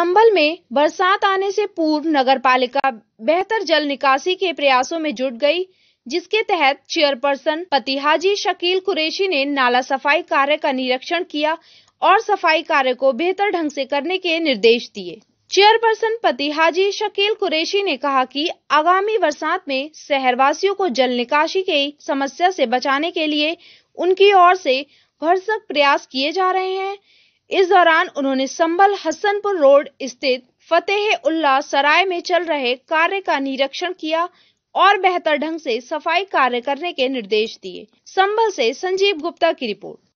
संबल में बरसात आने से पूर्व नगरपालिका बेहतर जल निकासी के प्रयासों में जुट गई जिसके तहत चेयरपर्सन पति हाजी शकील कुरेशी ने नाला सफाई कार्य का निरीक्षण किया और सफाई कार्य को बेहतर ढंग से करने के निर्देश दिए चेयरपर्सन पति हाजी शकील कुरेशी ने कहा कि आगामी बरसात में शहरवासियों को जल निकासी की समस्या से बचाने के लिए उनकी ओर से भरसक प्रयास किए जा रहे हैं इस दौरान उन्होंने संबल हसनपुर रोड स्थित फतेह उल्ला सराय में चल रहे कार्य का निरीक्षण किया और बेहतर ढंग से सफाई कार्य करने के निर्देश दिए संबल से संजीव गुप्ता की रिपोर्ट